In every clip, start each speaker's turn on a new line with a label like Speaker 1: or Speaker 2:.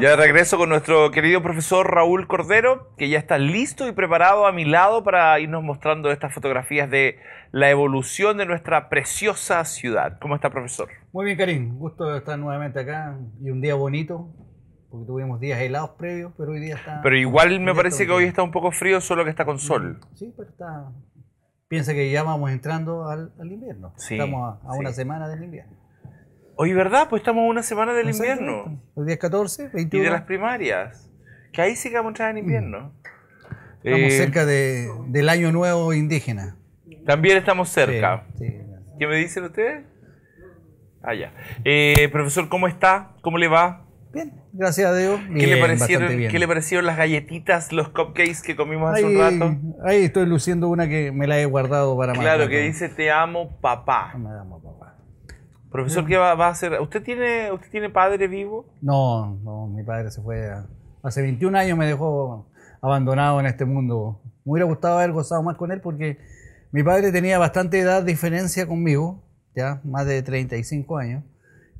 Speaker 1: Ya regreso con nuestro querido profesor Raúl Cordero, que ya está listo y preparado a mi lado para irnos mostrando estas fotografías de la evolución de nuestra preciosa ciudad. ¿Cómo está, profesor?
Speaker 2: Muy bien, Karim. Gusto de estar nuevamente acá y un día bonito
Speaker 1: porque tuvimos días
Speaker 2: helados previos, pero hoy día está... Pero igual me parece que hoy
Speaker 1: está un poco frío, solo que
Speaker 2: está con sol. Sí, pero está... Piensa que ya vamos entrando al, invierno. estamos a, una semana del invierno. Hoy, ¿verdad? Pues estamos a una semana del invierno. Hoy día 14, 21. Y de las
Speaker 1: primarias. Que ahí sí que vamos a entrar en invierno. Mm.
Speaker 2: Estamos eh, cerca del año nuevo indígena.
Speaker 1: También estamos cerca. ¿Qué me dicen ustedes? Ah, ya. Eh, profesor, ¿cómo está? ¿Cómo le va? Bien, gracias a Dios. ¿Qué, le parecieron, ¿Qué, le parecieron, las galletitas, los cupcakes que comimos hace un rato?
Speaker 2: Ahí estoy luciendo una que me la he guardado para más. Claro, que
Speaker 1: dice te amo papá. Ah, me amo papá. Profesor, mm. ¿qué va, a hacer? ¿Usted tiene, ¿Usted tiene padre vivo?
Speaker 2: No, no, mi padre se fue. hace 21 años me dejó abandonado en este mundo. Me hubiera gustado haber gozado más con él porque mi padre tenía bastante edad diferencia conmigo, ya más de 35 años.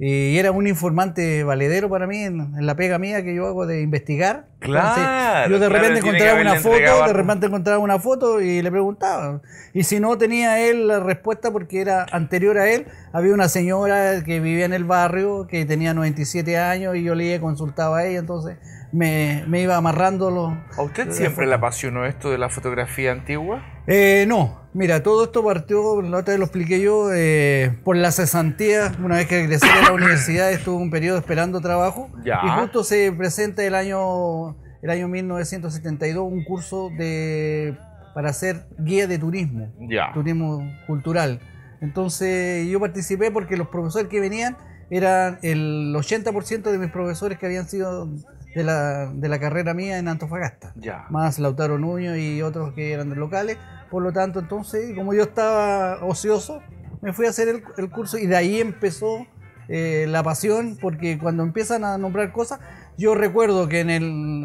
Speaker 2: Y era un informante valedero para mí en, la pega mía que yo hago de investigar. Claro. yo de repente encontraba una foto, de repente encontraba una foto y le preguntaba. Y si no tenía él la respuesta porque era anterior a él, había una señora que vivía en el barrio que tenía 97 años y yo le consultaba a ella, entonces me, me iba amarrándolo.
Speaker 1: ¿A usted siempre le apasionó esto de la fotografía antigua?
Speaker 2: Eh, no, mira, todo esto partió, la otra vez lo expliqué yo, eh, por la cesantía. Una vez que regresé de la universidad, estuve un periodo esperando trabajo. Y justo se presenta el año, el año 1972 un curso de, para ser guía de turismo, turismo cultural. Entonces yo participé porque los profesores que venían eran el 80% de mis profesores que habían sido de la, de la carrera mía en Antofagasta. Más Lautaro Nuño y otros que eran de locales. Por lo tanto, entonces, como yo estaba ocioso, me fui a hacer el, curso y de ahí empezó eh, la pasión, porque cuando empiezan a nombrar cosas, yo recuerdo que en, el,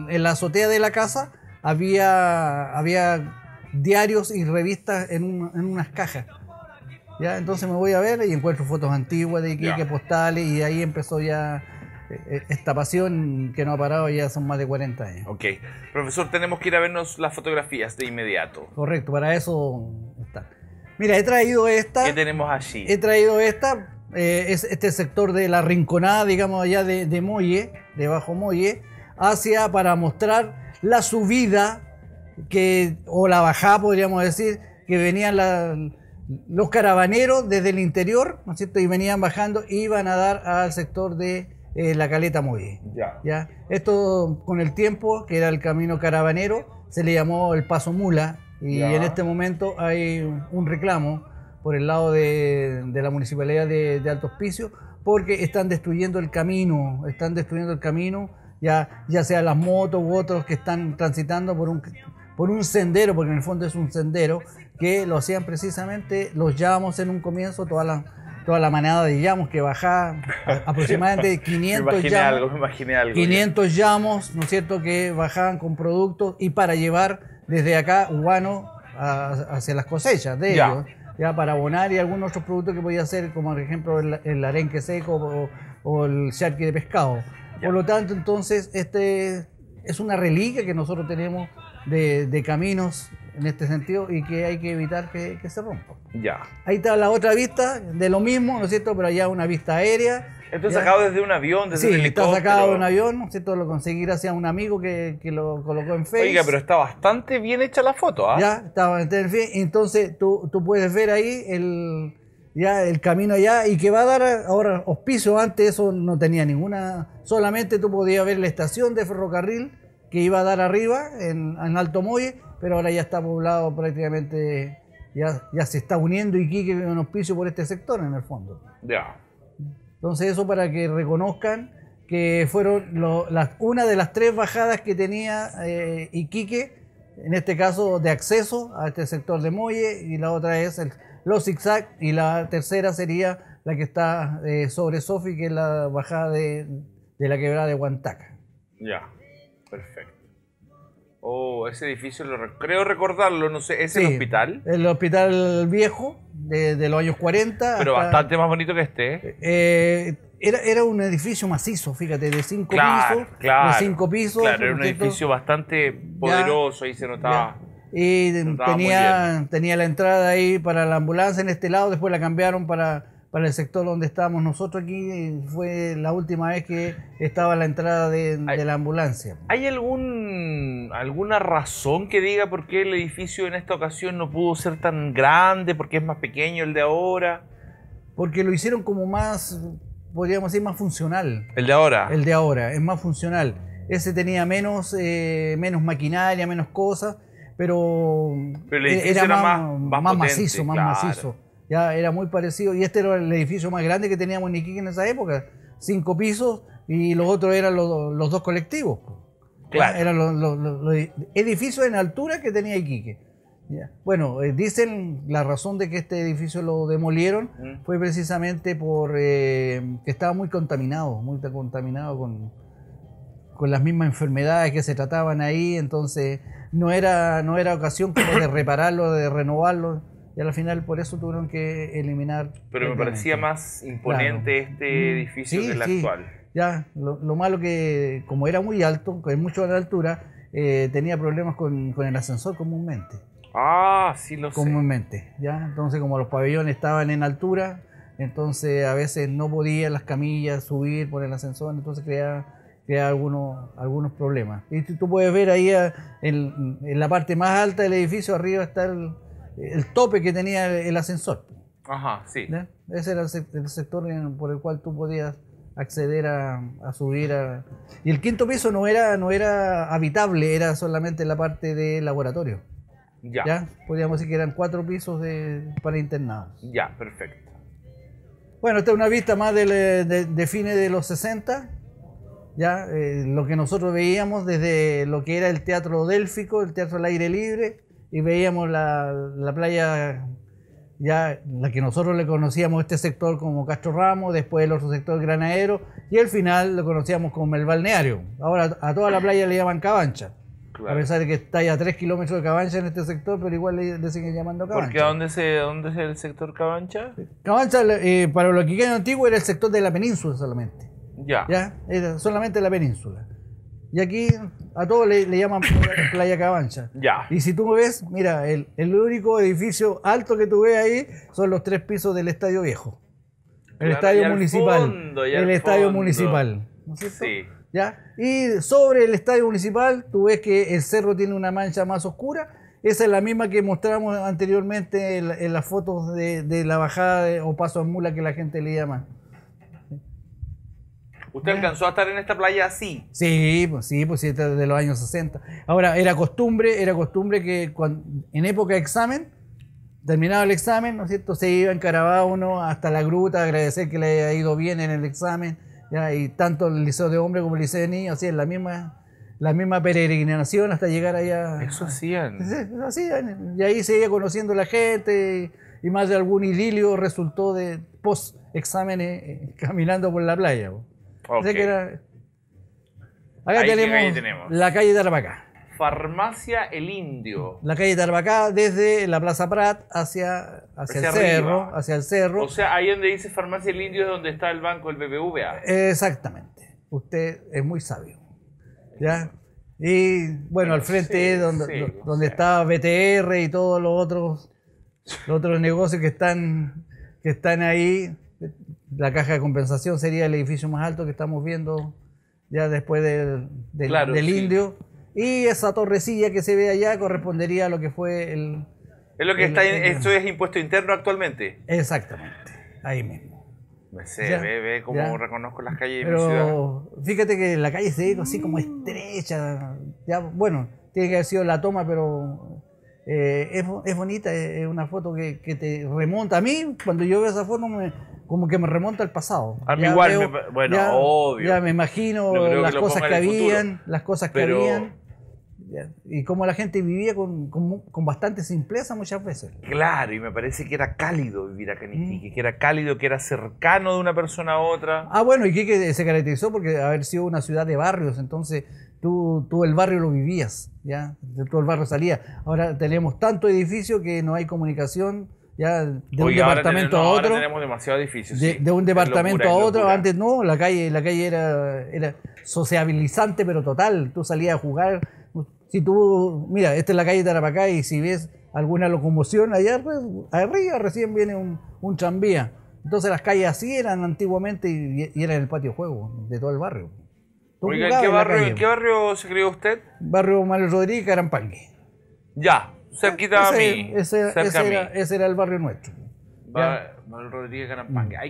Speaker 2: en la azotea de la casa había, había diarios y revistas en, unas cajas. ¿ya? Entonces me voy a ver y encuentro fotos antiguas de Iquique, postales, y de ahí empezó ya eh, eh, esta pasión que no ha parado ya son más de 40 años.
Speaker 1: Ok. Profesor, tenemos que ir a vernos las fotografías de inmediato.
Speaker 2: Correcto, para eso está. Mira, he traído esta. ¿Qué
Speaker 1: tenemos allí? He
Speaker 2: traído esta. Eh, es este sector de la rinconada, digamos, allá de, de de Bajo Molle, hacia para mostrar la subida que, o la bajada, podríamos decir, que venían los caravaneros desde el interior, ¿no es cierto? Y venían bajando, iban a dar al sector de eh, la caleta móvil. Ya. Esto con el tiempo, que era el camino caravanero, se le llamó el paso mula y en este momento hay un reclamo por el lado de, la municipalidad de, Alto Hospicio porque están destruyendo el camino, están destruyendo el camino, ya, ya sea las motos u otros que están transitando por un, por un sendero, porque en el fondo es un sendero, que lo hacían precisamente, los llamamos en un comienzo, todas las toda la manada de llamos que bajaba, aproximadamente 500 llamos. ¿no es cierto?, que bajaban con productos y para llevar desde acá, Ubano, hacia las cosechas de ellos, ya para abonar y algunos otros productos que podía hacer, como por ejemplo el, arenque seco o, el charqui de pescado. Por lo tanto, entonces, este es una reliquia que nosotros tenemos de caminos en este sentido y que hay que evitar que, se rompa. Ya. Ahí está la otra vista de lo mismo, ¿no es cierto? Pero allá una vista aérea. Esto es sacado desde un
Speaker 1: avión, desde un helicóptero. está sacado de un avión,
Speaker 2: ¿no es cierto? Lo conseguí gracias a un amigo que, lo colocó en Facebook. Oiga, pero está bastante bien hecha la foto, ¿ah? Ya, estaba, en fin. Entonces tú, puedes ver ahí el, ya, el camino allá y que va a dar ahora hospicio. Antes eso no tenía ninguna, solamente tú podías ver la estación de ferrocarril que iba a dar arriba en, en Alto Moye pero ahora ya está poblado prácticamente, ya, se está uniendo Iquique en hospicio por este sector en el fondo. Ya. Entonces eso para que reconozcan que fueron una de las tres bajadas que tenía eh, Iquique, en este caso de acceso a este sector de Molle, y la otra es el, los zigzag, y la tercera sería la que está eh, sobre Sofi, que es la bajada de, de la quebrada de Huantaca.
Speaker 1: Ya, perfecto. Oh, ese edificio lo creo recordarlo, no sé, ¿es el hospital?
Speaker 2: El hospital viejo de, los años 40. Pero bastante
Speaker 1: más bonito que este. Eh,
Speaker 2: eh era, un edificio macizo, fíjate, de cinco pisos. Claro, de cinco pisos. era un edificio
Speaker 1: bastante poderoso, ahí se notaba.
Speaker 2: Y tenía, tenía la entrada ahí para la ambulancia en este lado, después la cambiaron para para el sector donde estábamos nosotros aquí, eh, fue la última vez que estaba la entrada de, la ambulancia.
Speaker 1: ¿Hay algún, alguna razón que diga por qué el edificio en esta ocasión no pudo ser tan grande, porque es más pequeño el de ahora?
Speaker 2: Porque lo hicieron como más, podríamos decir, más funcional. ¿El de ahora? El de ahora, es más funcional. Ese tenía menos, eh, menos maquinaria, menos cosas, pero, eh, era, más, más, macizo, más macizo ya era muy parecido. Y este era el edificio más grande que teníamos en Iquique en esa época, cinco pisos, y los otros eran los, dos colectivos. Eran los, edificios en altura que tenía Iquique. Ya. Bueno, eh, dicen la razón de que este edificio lo demolieron fue precisamente por eh, que estaba muy contaminado, muy contaminado con, con las mismas enfermedades que se trataban ahí, entonces no era, no era ocasión como de repararlo, de renovarlo y al final por eso tuvieron que eliminar. Pero me parecía
Speaker 1: más imponente este mm. edificio que el actual.
Speaker 2: Ya, lo, lo, malo que como era muy alto, con mucho a altura, eh, tenía problemas con, con, el ascensor comúnmente.
Speaker 1: Ah, sí lo sé. Comúnmente,
Speaker 2: ya. Entonces como los pabellones estaban en altura, entonces a veces no podían las camillas subir por el ascensor, entonces creaba algunos, algunos problemas. Y tú, puedes ver ahí eh, en la parte más alta del edificio, arriba está el, el tope que tenía el, ascensor.
Speaker 1: Ajá, sí.
Speaker 2: Ese era el, sector por el cual tú podías acceder a, subir a... Y el quinto piso no era, no era habitable, era solamente la parte de laboratorio. Ya. Podríamos decir que eran cuatro pisos de, para internados.
Speaker 1: Ya, perfecto.
Speaker 2: Bueno, esta es una vista más de, fines de los 60. Ya, eh, lo que nosotros veíamos desde lo que era el teatro délfico, el teatro al aire libre, y veíamos la, playa, ya la que nosotros le conocíamos este sector como Castro Ramos, después el otro sector Granadero, y al final lo conocíamos como el balneario. Ahora a toda la playa le llaman Cabancha. A pesar de que está ya a 3 kilómetros de Cabancha en este sector, pero igual le, siguen llamando Cabancha. ¿Porque
Speaker 1: a dónde, dónde es el sector Cabancha?
Speaker 2: Cabancha, eh, para los quiqueños antiguos, era el sector de la península solamente. Ya. ya. solamente la península. Y aquí a todos le, llaman Playa Cabancha. Y si tú me ves, mira, el, único edificio alto que tú ves ahí son los tres pisos del Estadio Viejo. El Estadio Municipal. el Estadio Municipal. ¿No Sí. ¿Ya? Y sobre el Estadio Municipal, tú ves que el cerro tiene una mancha más oscura. Esa es la misma que mostramos anteriormente en, las fotos de, la bajada o paso a mula que la gente le llama.
Speaker 1: ¿Usted alcanzó a estar en esta playa así?
Speaker 2: Sí, pues sí, pues sí, desde los años 60. Ahora, era costumbre, era costumbre que cuando, en época de examen, terminado el examen, ¿no es cierto? Se iba en uno hasta la gruta, agradecer que le haya ido bien en el examen, y tanto el liceo de hombre como el liceo de niños, así en la misma la misma peregrinación hasta llegar allá. Eso hacían. Y ahí se iba conociendo la gente y más de algún idilio resultó de post exámenes eh, caminando por la playa. Acá tenemos, la calle de
Speaker 1: Farmacia El Indio.
Speaker 2: La calle de desde la Plaza Prat hacia, el cerro, hacia el cerro. O
Speaker 1: sea, ahí donde dice Farmacia El Indio es donde está el banco, el BBVA.
Speaker 2: Exactamente. Usted es muy sabio. ¿Ya? Y bueno, al frente es donde, donde está BTR y todos los otros, otros negocios que están, que están ahí la caja de compensación sería el edificio más alto que estamos viendo ya después del, del, indio. Y esa torrecilla que se ve allá correspondería a lo que fue el...
Speaker 1: Es lo que está, esto es impuesto interno actualmente.
Speaker 2: Exactamente, ahí mismo.
Speaker 1: No ve, ve cómo reconozco las calles Pero mi
Speaker 2: ciudad. Fíjate que la calle se ve así como estrecha. Ya, bueno, tiene que haber sido la toma, pero eh, es, es, bonita, es una foto que, que, te remonta. A mí, cuando yo veo esa foto, me, como que me remonta al pasado. A mí igual, bueno, obvio. Ya me imagino las, cosas que habían, las cosas que habían. Y como la gente vivía con, con, bastante simpleza muchas veces.
Speaker 1: Claro, y me parece que era cálido vivir acá en mm. Iquique, que era cálido, que era cercano de una persona a otra.
Speaker 2: Ah, bueno, y que se caracterizó porque haber sido una ciudad de barrios, entonces tú, tú el barrio lo vivías, ¿ya? Todo el barrio salía. Ahora tenemos tanto edificio que no hay comunicación de un departamento a otro. De, un departamento a otro, antes no, la calle, la calle era, era sociabilizante, pero total. Tú salías a jugar. Si tú, mira, esta es la calle de Tarapacá y si ves alguna locomoción allá pues, arriba, recién viene un, un tranvía. Entonces las calles así eran antiguamente y, era eran el patio de juego de todo el barrio. ¿en qué
Speaker 1: barrio, se crió usted?
Speaker 2: Barrio Manuel Rodríguez, Carampangui.
Speaker 1: Ya, cerquita ese, a mí. Ese,
Speaker 2: ese, Era, el barrio nuestro. Mm.
Speaker 1: Hay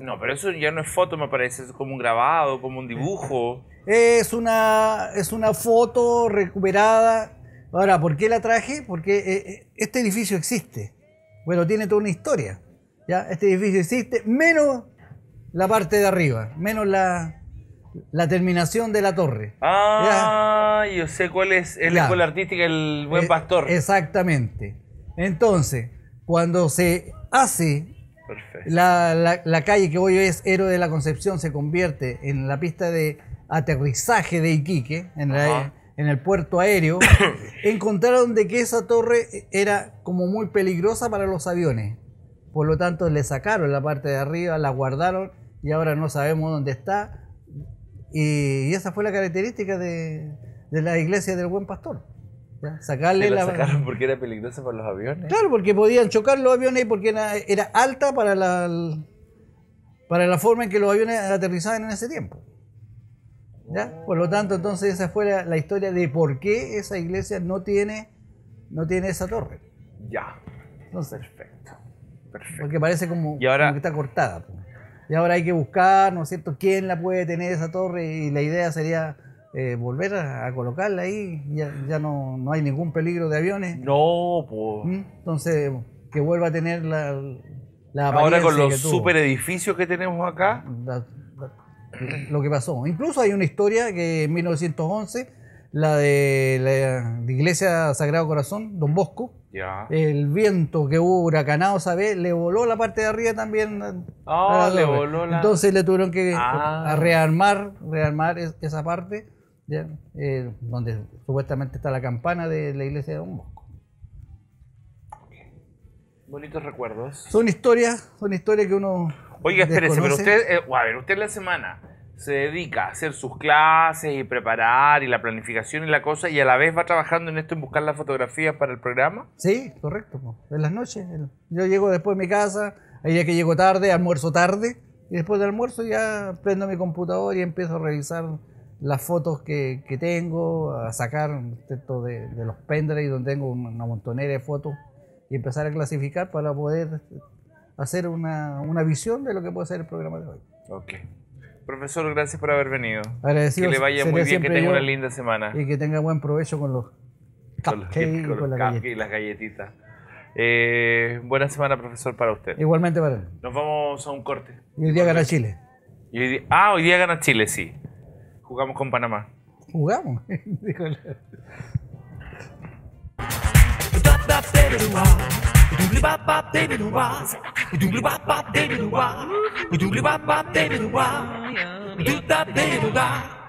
Speaker 1: No, pero eso ya no es foto, me parece. Es como un grabado, como un dibujo.
Speaker 2: Es una, es una foto recuperada. Ahora, ¿por qué la traje? Porque eh, eh, este edificio existe. Bueno, tiene toda una historia. ¿ya? Este edificio existe, menos la parte de arriba, menos la, la terminación de la torre.
Speaker 1: Ah, yo sé cuál es, la escuela artística El Buen eh, Pastor.
Speaker 2: exactamente. Entonces, cuando se hace la, la, calle que hoy es Héroe de la Concepción, se convierte en la pista de aterrizaje de Iquique, en, en el puerto aéreo, encontraron de que esa torre era como muy peligrosa para los aviones. Por lo tanto, le sacaron la parte de arriba, la guardaron y ahora no sabemos dónde está y, esa fue la característica de, la iglesia del buen pastor. Sacarle la, sacaron porque
Speaker 1: era peligrosa para los aviones.
Speaker 2: Claro, porque podían chocar los aviones y porque era, alta para la, para la forma en que los aviones aterrizaban en ese tiempo. Por lo tanto, entonces esa fue la, historia de por qué esa iglesia no tiene, no tiene esa torre. Ya. perfecto. perfecto. Porque parece como, que está cortada. Pues y ahora hay que buscar, ¿no es cierto?, quién la puede tener esa torre y la idea sería eh, volver a, colocarla ahí, ya, no, hay ningún peligro de aviones. No, pues. Entonces, que vuelva a tener la... la ahora con los super
Speaker 1: edificios que tenemos acá.
Speaker 2: lo que pasó. Incluso hay una historia que en 1911, la de la Iglesia Sagrado Corazón, Don Bosco, el viento que hubo huracanado, ¿sabes? Le voló la parte de arriba también. ah le voló la... Entonces le tuvieron que ah. rearmar, rearmar esa parte, eh, donde supuestamente está la campana de la iglesia de Don Bosco.
Speaker 1: Bonitos recuerdos. Son
Speaker 2: historias, son historias que uno. Oiga, espérese, pero usted,
Speaker 1: eh, a ver, usted la semana se dedica a hacer sus clases y preparar y la planificación y la cosa y a la vez va trabajando en esto en buscar las fotografías para el programa?
Speaker 2: Sí, correcto. En las noches. Yo llego después de mi casa, ya que llego tarde, almuerzo tarde y después del almuerzo ya prendo mi computador y empiezo a revisar las fotos que, tengo, a sacar esto de, los pendrives donde tengo una montonera de fotos y empezar a clasificar para poder hacer una, visión de lo que puede ser el programa de hoy.
Speaker 1: Okay. Profesor, gracias por haber venido. Agradecido. Que le vaya muy bien, que tenga una linda semana. Y
Speaker 2: que tenga buen provecho con los cupcakes con los, con y
Speaker 1: las galletitas. Eh, buena semana, profesor, para usted. Igualmente para él. Nos vamos a un corte.
Speaker 2: hoy día gana Chile.
Speaker 1: Y ah, hoy día gana Chile, sí. Jugamos con Panamá. Jugamos. doobly bop bop baby do wah. Doobly bop bop baby do wah. Doobly bop bop baby do wah. Do that baby do wah.